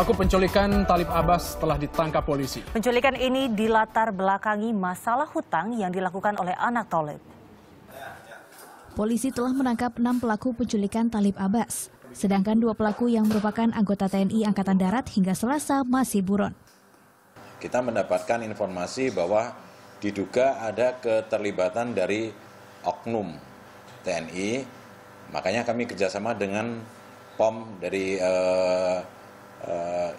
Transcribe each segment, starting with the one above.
Aku penculikan Talib Abbas telah ditangkap polisi. Penculikan ini dilatar belakangi masalah hutang yang dilakukan oleh anak Talib. Polisi telah menangkap enam pelaku penculikan Talib Abbas. Sedangkan dua pelaku yang merupakan anggota TNI Angkatan Darat hingga selasa masih buron. Kita mendapatkan informasi bahwa diduga ada keterlibatan dari oknum TNI. Makanya kami kerjasama dengan POM dari eh, Eh,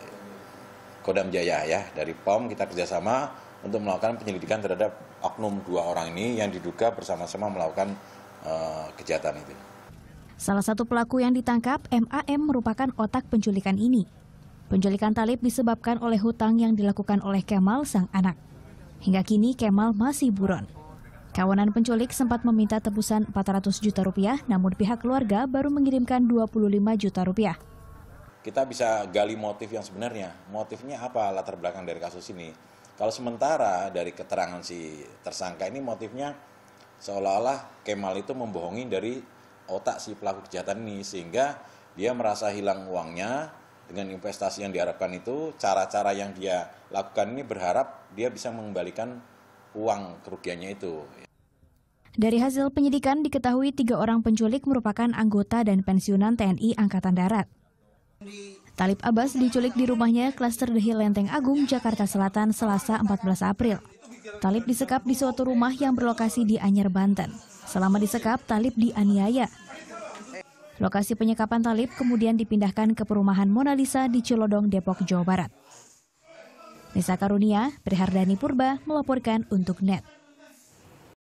Kodam Jaya ya dari POM kita kerjasama untuk melakukan penyelidikan terhadap oknum dua orang ini yang diduga bersama-sama melakukan uh, kejahatan itu. Salah satu pelaku yang ditangkap MAM merupakan otak penculikan ini. Penculikan Talib disebabkan oleh hutang yang dilakukan oleh Kemal sang anak. Hingga kini Kemal masih buron. Kawanan penculik sempat meminta tebusan 400 juta rupiah, namun pihak keluarga baru mengirimkan 25 juta rupiah kita bisa gali motif yang sebenarnya. Motifnya apa latar belakang dari kasus ini? Kalau sementara dari keterangan si tersangka ini motifnya seolah-olah Kemal itu membohongi dari otak si pelaku kejahatan ini sehingga dia merasa hilang uangnya dengan investasi yang diharapkan itu cara-cara yang dia lakukan ini berharap dia bisa mengembalikan uang kerugiannya itu. Dari hasil penyidikan diketahui tiga orang penculik merupakan anggota dan pensiunan TNI Angkatan Darat. Talib Abbas diculik di rumahnya klaster Dehi Lenteng Agung, Jakarta Selatan, Selasa 14 April. Talib disekap di suatu rumah yang berlokasi di Anyer, Banten. Selama disekap, Talib dianiaya. Lokasi penyekapan Talib kemudian dipindahkan ke perumahan Mona Lisa di Cilodong, Depok, Jawa Barat. Nisa Karunia, Prihardani Purba melaporkan untuk NET.